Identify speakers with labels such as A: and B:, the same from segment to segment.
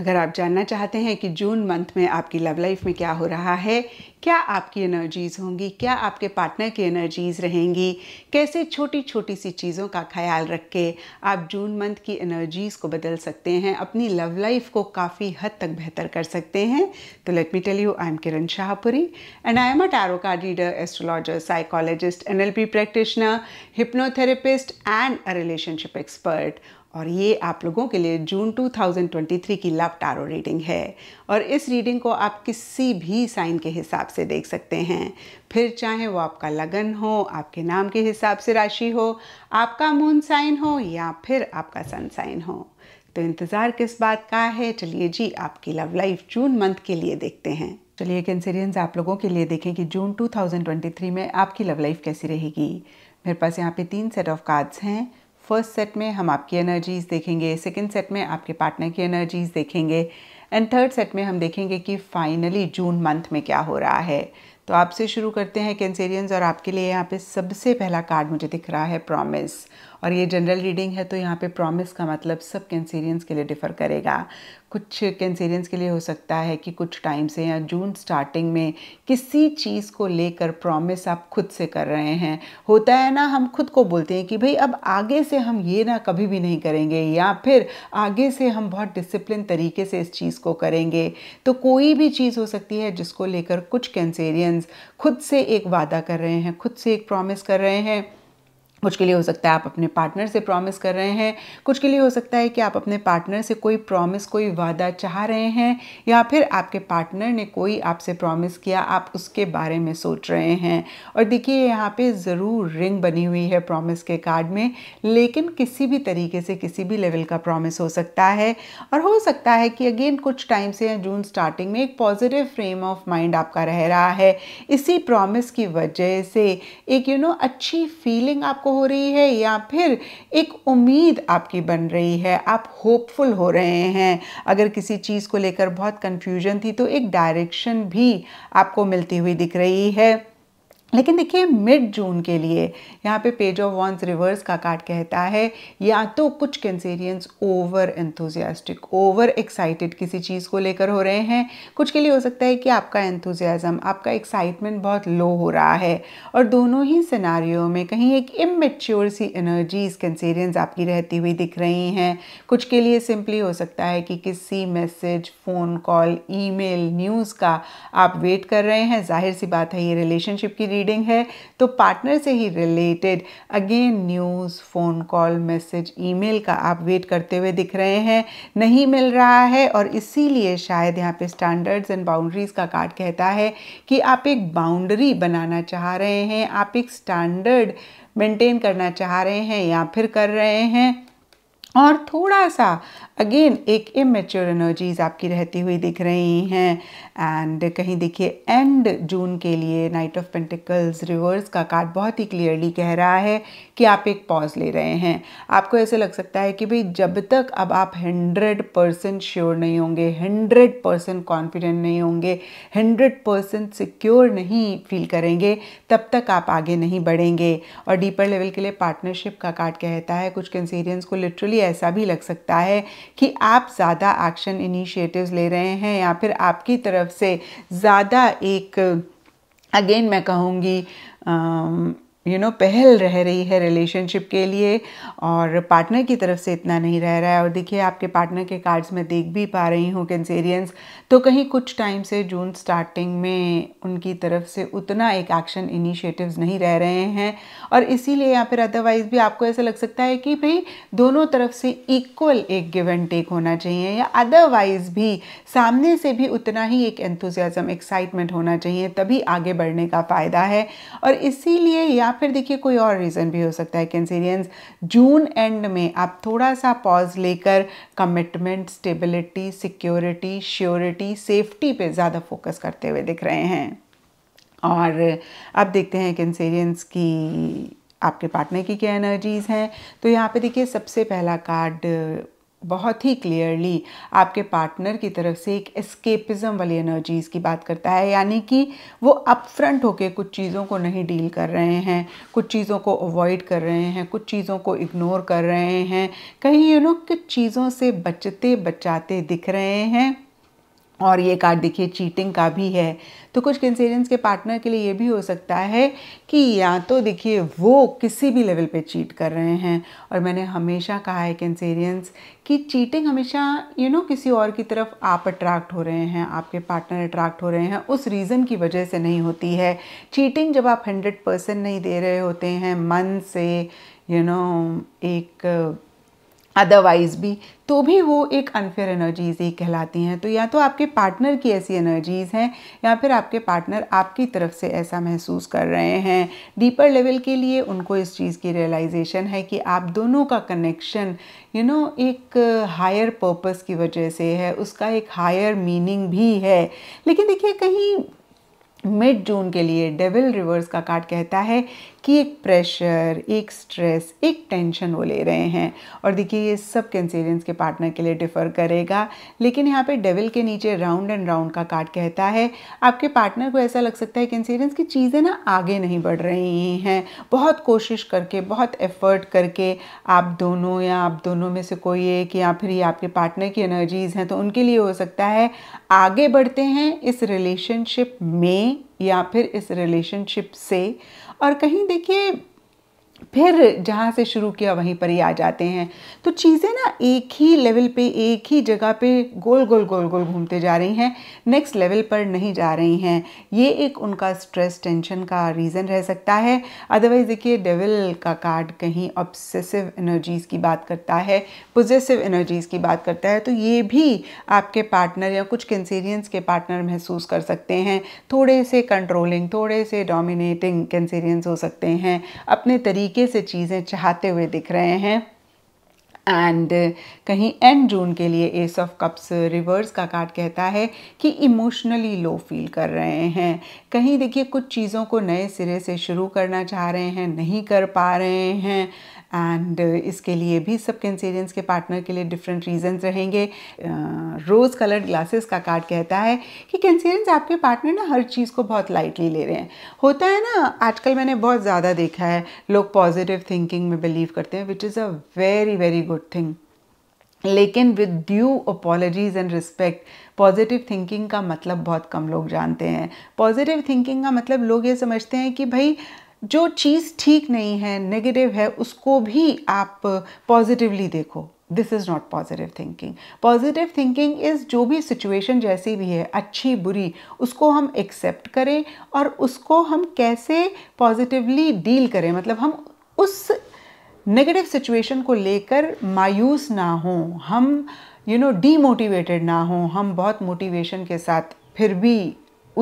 A: अगर आप जानना चाहते हैं कि जून मंथ में आपकी लव लाइफ में क्या हो रहा है क्या आपकी एनर्जीज होंगी क्या आपके पार्टनर की एनर्जीज रहेंगी कैसे छोटी छोटी सी चीज़ों का ख्याल रख के आप जून मंथ की एनर्जीज को बदल सकते हैं अपनी लव लाइफ को काफ़ी हद तक बेहतर कर सकते हैं तो let me tell you I am Kiran Shahpuri and I am a tarot card reader astrologer psychologist an practitioner hypnotherapist and a relationship expert और ये आप लोगों के लिए जून 2023 की लव टारो रीडिंग है और इस रीडिंग को आप किसी भी साइन के हिसाब से देख सकते हैं फिर चाहे वो आपका लगन हो आपके नाम के हिसाब से राशि हो आपका मून साइन हो या फिर आपका सन साइन हो तो इंतज़ार किस बात का है चलिए जी आपकी लव लाइफ जून मंथ के लिए देखते हैं चलिए कैंसरियंस आप लोगों के लिए देखें कि जून 2023 में आपकी लव लाइफ कैसी रहेगी मेरे पास यहाँ पे तीन सेट ऑफ कार्ड्स हैं फर्स्ट सेट में हम आपकी एनर्जीज़ देखेंगे सेकेंड सेट में आपके पार्टनर की एनर्जीज़ देखेंगे एंड थर्ड सेट में हम देखेंगे कि फाइनली जून मंथ में क्या हो रहा है तो आपसे शुरू करते हैं कैंसेरियंस और आपके लिए यहाँ पे सबसे पहला कार्ड मुझे दिख रहा है प्रॉमिस और ये जनरल रीडिंग है तो यहाँ पे प्रॉमिस का मतलब सब कैंसीरियंस के लिए डिफ़र करेगा कुछ कैंसेरियंस के लिए हो सकता है कि कुछ टाइम से या जून स्टार्टिंग में किसी चीज़ को लेकर प्रॉमिस आप खुद से कर रहे हैं होता है ना हम खुद को बोलते हैं कि भाई अब आगे से हम ये ना कभी भी नहीं करेंगे या फिर आगे से हम बहुत डिसिप्लिन तरीके से इस चीज़ को करेंगे तो कोई भी चीज़ हो सकती है जिसको लेकर कुछ कैंसेरियंस खुद से एक वादा कर रहे हैं खुद से एक प्रॉमिस कर रहे हैं कुछ के लिए हो सकता है आप अपने पार्टनर से प्रॉमिस कर रहे हैं कुछ के लिए हो सकता है कि आप अपने पार्टनर से कोई प्रॉमिस कोई वादा चाह रहे हैं या फिर आपके पार्टनर ने कोई आपसे प्रॉमिस किया आप उसके बारे में सोच रहे हैं और देखिए यहाँ पे ज़रूर रिंग बनी हुई है प्रॉमिस के कार्ड में लेकिन किसी भी तरीके से किसी भी लेवल का प्रॉमिस हो सकता है और हो सकता है कि अगेन कुछ टाइम से जून स्टार्टिंग में एक पॉजिटिव फ्रेम ऑफ माइंड आपका रह रहा है इसी प्रॉमिस की वजह से एक यू you नो know, अच्छी फीलिंग आपको हो रही है या फिर एक उम्मीद आपकी बन रही है आप होपफुल हो रहे हैं अगर किसी चीज़ को लेकर बहुत कन्फ्यूजन थी तो एक डायरेक्शन भी आपको मिलती हुई दिख रही है लेकिन देखिए मिड जून के लिए यहाँ पे पेज ऑफ वॉन्स रिवर्स का कार्ड कहता है या तो कुछ Cancerians over enthusiastic over excited किसी चीज़ को लेकर हो रहे हैं कुछ के लिए हो सकता है कि आपका एंथुजियाज़म आपका एक्साइटमेंट बहुत लो हो रहा है और दोनों ही सिनारियों में कहीं एक इमेच्योर सी एनर्जीज कैंसेरियंस आपकी रहती हुई दिख रही हैं कुछ के लिए सिंपली हो सकता है कि किसी message phone call email news का आप वेट कर रहे हैं जाहिर सी बात है ये रिलेशनशिप की रीडिंग है तो पार्टनर से ही related again news phone call message email का आप वेट करते हुए दिख रहे हैं नहीं मिल रहा है और इसीलिए शायद यहाँ पे स्टैंडर्ड्स एंड बाउंड्रीज़ का कार्ड कहता है कि आप एक बाउंड्री बनाना चाह रहे हैं आप एक स्टैंडर्ड मेंटेन करना चाह रहे हैं या फिर कर रहे हैं और थोड़ा सा अगेन एक इमेच्योर एनर्जीज़ आपकी रहती हुई दिख रही हैं एंड कहीं देखिए एंड जून के लिए नाइट ऑफ पेंटिकल्स रिवर्स का कार्ड बहुत ही क्लियरली कह रहा है कि आप एक पॉज ले रहे हैं आपको ऐसे लग सकता है कि भाई जब तक अब आप हंड्रेड परसेंट श्योर नहीं होंगे हंड्रेड परसेंट कॉन्फिडेंट नहीं होंगे हंड्रेड परसेंट सिक्योर नहीं फील करेंगे तब तक आप आगे नहीं बढ़ेंगे और डीपर लेवल के लिए पार्टनरशिप का कार्ड कहता है कुछ कंसीरियंस को लिटरली ऐसा भी लग सकता है कि आप ज़्यादा एक्शन इनिशिएटिव्स ले रहे हैं या फिर आपकी तरफ से ज़्यादा एक अगेन मैं कहूँगी यू you नो know, पहल रह रही है रिलेशनशिप के लिए और पार्टनर की तरफ से इतना नहीं रह रहा है और देखिए आपके पार्टनर के कार्ड्स में देख भी पा रही हूँ कैंसेरियंस तो कहीं कुछ टाइम से जून स्टार्टिंग में उनकी तरफ से उतना एक एक्शन इनिशिएटिव्स नहीं रह रहे हैं और इसीलिए या फिर अदरवाइज़ भी आपको ऐसा लग सकता है कि भाई दोनों तरफ से इक्वल एक गिव एंड टेक होना चाहिए या अदरवाइज़ भी सामने से भी उतना ही एक एंथुजियाज़म एक्साइटमेंट होना चाहिए तभी आगे बढ़ने का फ़ायदा है और इसीलिए या या फिर देखिए कोई और रीज़न भी हो सकता है कैंसेरियंस जून एंड में आप थोड़ा सा पॉज लेकर commitment stability security surety safety पे ज़्यादा फोकस करते हुए दिख रहे हैं और अब देखते हैं कैंसेरियंस की आपके पार्टनर की क्या एनर्जीज़ हैं तो यहाँ पे देखिए सबसे पहला कार्ड बहुत ही क्लियरली आपके पार्टनर की तरफ से एक एस्केपिज्म वाली एनर्जीज़ की बात करता है यानी कि वो अपफ्रंट होके कुछ चीज़ों को नहीं डील कर रहे हैं कुछ चीज़ों को अवॉइड कर रहे हैं कुछ चीज़ों को इग्नोर कर रहे हैं कहीं यू नो कुछ चीज़ों से बचते बचाते दिख रहे हैं और ये कार्ड देखिए चीटिंग का भी है तो कुछ कंसेजेंस के पार्टनर के लिए ये भी हो सकता है कि या तो देखिए वो किसी भी लेवल पे चीट कर रहे हैं और मैंने हमेशा कहा है कंसेरियंस कि चीटिंग हमेशा यू you नो know, किसी और की तरफ आप अट्रैक्ट हो रहे हैं आपके पार्टनर अट्रैक्ट हो रहे हैं उस रीज़न की वजह से नहीं होती है चीटिंग जब आप हंड्रेड परसेंट नहीं दे रहे होते हैं मन से यू you नो know, एक अदरवाइज़ भी तो भी वो एक अनफेयर एनर्जीज़ ही कहलाती हैं तो या तो आपके पार्टनर की ऐसी एनर्जीज़ हैं या फिर आपके पार्टनर आपकी तरफ से ऐसा महसूस कर रहे हैं डीपर लेवल के लिए उनको इस चीज़ की रियलाइजेशन है कि आप दोनों का कनेक्शन यू नो एक हायर पर्पस की वजह से है उसका एक हायर मीनिंग भी है लेकिन देखिए कहीं मिड जून के लिए डेविल रिवर्स का कार्ड कहता है कि एक प्रेशर एक स्ट्रेस एक टेंशन वो ले रहे हैं और देखिए ये सब कैंसेरियंस के पार्टनर के लिए डिफर करेगा लेकिन यहाँ पे डेविल के नीचे राउंड एंड राउंड का कार्ड कहता है आपके पार्टनर को ऐसा लग सकता है कैंसेरियंस की चीज़ें ना आगे नहीं बढ़ रही हैं बहुत कोशिश करके बहुत एफर्ट करके आप दोनों या आप दोनों में से कोई एक या फिर ये आपके पार्टनर की एनर्जीज़ हैं तो उनके लिए हो सकता है आगे बढ़ते हैं इस रिलेशनशिप में या फिर इस रिलेशनशिप से और कहीं देखिए फिर जहाँ से शुरू किया वहीं पर ही आ जाते हैं तो चीज़ें ना एक ही लेवल पे एक ही जगह पे गोल गोल गोल गोल घूमते जा रही हैं नेक्स्ट लेवल पर नहीं जा रही हैं ये एक उनका स्ट्रेस टेंशन का रीज़न रह सकता है अदरवाइज़ देखिए डेविल का कार्ड कहीं ऑब्सेसिव एनर्जीज़ की बात करता है पोजेसिव एनर्जीज़ की बात करता है तो ये भी आपके पार्टनर या कुछ कैंसेरियंस के पार्टनर महसूस कर सकते हैं थोड़े से कंट्रोलिंग थोड़े से डोमिनेटिंग कैंसेरियंस हो सकते हैं अपने तरीके तरीके से चीज़ें चाहते हुए दिख रहे हैं एंड uh, कहीं एंड जून के लिए एस ऑफ कप्स रिवर्स का कार्ड कहता है कि इमोशनली लो फील कर रहे हैं कहीं देखिए कुछ चीज़ों को नए सिरे से शुरू करना चाह रहे हैं नहीं कर पा रहे हैं एंड uh, इसके लिए भी सब कैंसेरियंस के पार्टनर के लिए डिफरेंट रीजंस रहेंगे रोज़ कलर्ड ग्लासेस का कार्ड कहता है कि कैंसेरियंस आपके पार्टनर ना हर चीज़ को बहुत लाइटली ले रहे हैं होता है ना आजकल मैंने बहुत ज़्यादा देखा है लोग पॉजिटिव थिंकिंग में बिलीव करते हैं which is a very very good thing लेकिन with due apologies and respect positive thinking का मतलब बहुत कम लोग जानते हैं पॉजिटिव थिंकिंग का मतलब लोग ये समझते हैं कि भाई जो चीज़ ठीक नहीं है नेगेटिव है उसको भी आप पॉजिटिवली देखो this is not positive thinking positive thinking is जो भी सिचुएशन जैसी भी है अच्छी बुरी उसको हम एक्सेप्ट करें और उसको हम कैसे पॉजिटिवली डील करें मतलब हम उस नेगेटिव सिचुएशन को लेकर मायूस ना हों हम यू नो डीमोटिवेटेड ना हों हम बहुत मोटिवेशन के साथ फिर भी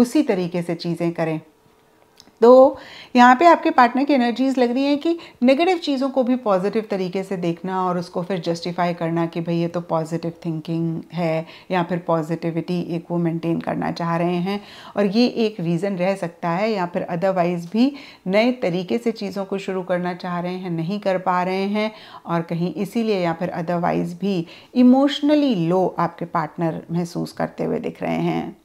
A: उसी तरीके से चीज़ें करें तो यहाँ पे आपके पार्टनर की एनर्जीज़ लग रही हैं कि नेगेटिव चीज़ों को भी पॉजिटिव तरीके से देखना और उसको फिर जस्टिफाई करना कि भाई ये तो पॉजिटिव थिंकिंग है या फिर पॉजिटिविटी एक वो मेंटेन करना चाह रहे हैं और ये एक रीज़न रह सकता है या फिर अदरवाइज़ भी नए तरीके से चीज़ों को शुरू करना चाह रहे हैं नहीं कर पा रहे हैं और कहीं इसीलिए या फिर अदरवाइज़ भी इमोशनली लो आपके पार्टनर महसूस करते हुए दिख रहे हैं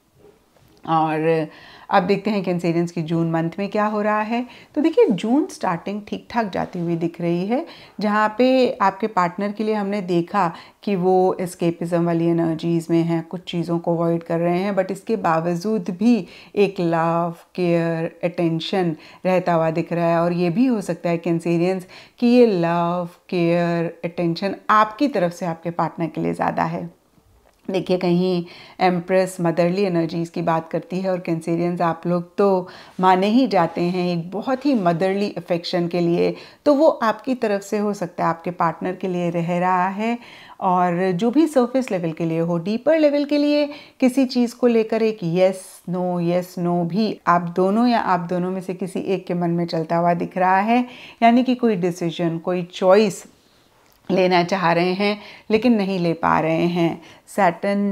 A: और अब देखते हैं कैंसेरियंस की जून मंथ में क्या हो रहा है तो देखिए जून स्टार्टिंग ठीक ठाक जाती हुई दिख रही है जहाँ पे आपके पार्टनर के लिए हमने देखा कि वो एस्केपिज़म वाली एनर्जीज़ में हैं कुछ चीज़ों को अवॉइड कर रहे हैं बट इसके बावजूद भी एक लव केयर अटेंशन रहता हुआ दिख रहा है और ये भी हो सकता है कैंसेरियंस कि ये लव केयर अटेंशन आपकी तरफ से आपके पार्टनर के लिए ज़्यादा है देखिए कहीं एम्प्रेस मदरली एनर्जीज़ की बात करती है और कैंसेरियंस आप लोग तो माने ही जाते हैं एक बहुत ही मदरली अफेक्शन के लिए तो वो आपकी तरफ से हो सकता है आपके पार्टनर के लिए रह रहा है और जो भी सरफेस लेवल के लिए हो डीपर लेवल के लिए किसी चीज़ को लेकर एक यस नो यस नो भी आप दोनों या आप दोनों में से किसी एक के मन में चलता हुआ दिख रहा है यानी कि कोई डिसीजन कोई चॉइस लेना चाह रहे हैं लेकिन नहीं ले पा रहे हैं सैटन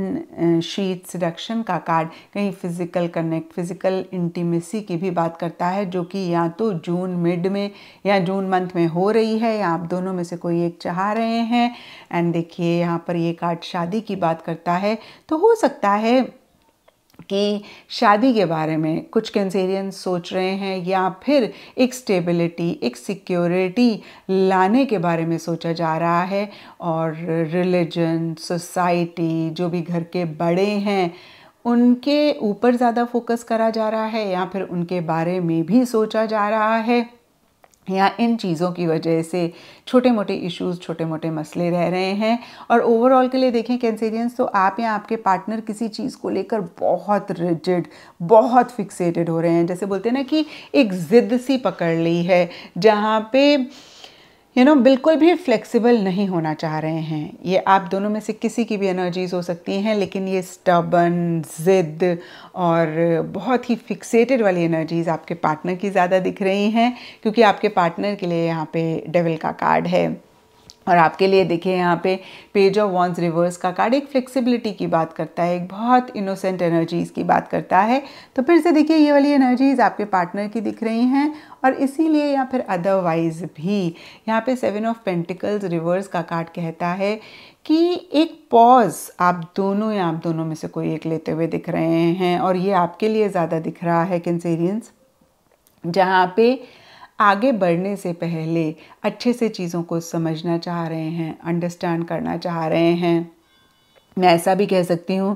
A: शीट सिडक्शन का कार्ड कहीं फिज़िकल कनेक्ट फिज़िकल इंटीमेसी की भी बात करता है जो कि या तो जून मिड में या जून मंथ में हो रही है या आप दोनों में से कोई एक चाह रहे हैं एंड देखिए यहाँ पर ये कार्ड शादी की बात करता है तो हो सकता है कि शादी के बारे में कुछ कैंसेरियन सोच रहे हैं या फिर एक स्टेबिलिटी एक सिक्योरिटी लाने के बारे में सोचा जा रहा है और रिलीजन सोसाइटी जो भी घर के बड़े हैं उनके ऊपर ज़्यादा फोकस करा जा रहा है या फिर उनके बारे में भी सोचा जा रहा है या इन चीज़ों की वजह से छोटे मोटे इश्यूज छोटे मोटे मसले रह रहे हैं और ओवरऑल के लिए देखें कैंसेरियंस तो आप या आपके पार्टनर किसी चीज़ को लेकर बहुत रिजिड बहुत फिक्सेटेड हो रहे हैं जैसे बोलते हैं ना कि एक ज़िद सी पकड़ ली है जहाँ पे यू नो बिल्कुल भी फ्लेक्सिबल नहीं होना चाह रहे हैं ये आप दोनों में से किसी की भी एनर्जीज हो सकती हैं लेकिन ये स्टबन ज़िद और बहुत ही फिक्सेटेड वाली एनर्जीज़ आपके पार्टनर की ज़्यादा दिख रही हैं क्योंकि आपके पार्टनर के लिए यहाँ पे डेविल का कार्ड है और आपके लिए देखिए यहाँ पे पेज ऑफ वॉन्स रिवर्स का कार्ड एक फ्लेक्सिबिलिटी की बात करता है एक बहुत इनोसेंट एनर्जीज़ की बात करता है तो फिर से देखिए ये वाली एनर्जीज़ आपके पार्टनर की दिख रही हैं और इसीलिए या फिर अदरवाइज़ भी यहाँ पे सेवन ऑफ पेंटिकल्स रिवर्स का कार्ड कहता है कि एक पॉज आप दोनों या आप दोनों में से कोई एक लेते हुए दिख रहे हैं और ये आपके लिए ज़्यादा दिख रहा है कैंसेरियंस जहाँ पे आगे बढ़ने से पहले अच्छे से चीज़ों को समझना चाह रहे हैं अंडरस्टैंड करना चाह रहे हैं मैं ऐसा भी कह सकती हूँ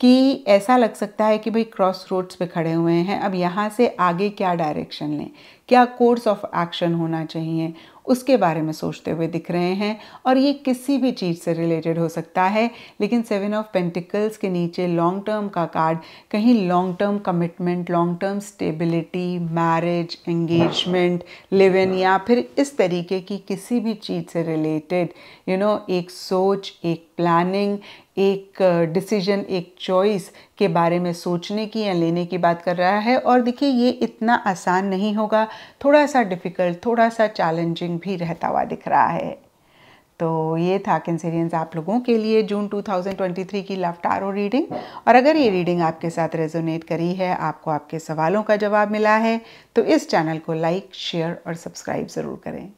A: कि ऐसा लग सकता है कि भाई क्रॉस रोड्स पे खड़े हुए हैं अब यहाँ से आगे क्या डायरेक्शन लें क्या कोर्स ऑफ एक्शन होना चाहिए उसके बारे में सोचते हुए दिख रहे हैं और ये किसी भी चीज़ से रिलेटेड हो सकता है लेकिन सेवन ऑफ पेंटिकल्स के नीचे लॉन्ग टर्म का कार्ड कहीं long term commitment long term stability marriage engagement live in या फिर इस तरीके की किसी भी चीज़ से रिलेटेड यू नो एक सोच एक प्लानिंग एक डिसीजन एक चॉइस के बारे में सोचने की या लेने की बात कर रहा है और देखिए ये इतना आसान नहीं होगा थोड़ा सा डिफ़िकल्ट थोड़ा सा चैलेंजिंग भी रहता हुआ दिख रहा है तो ये था कैंसेरियंस आप लोगों के लिए जून 2023 की लव टारो रीडिंग और अगर ये रीडिंग आपके साथ रेजोनेट करी है आपको आपके सवालों का जवाब मिला है तो इस चैनल को लाइक शेयर और सब्सक्राइब ज़रूर करें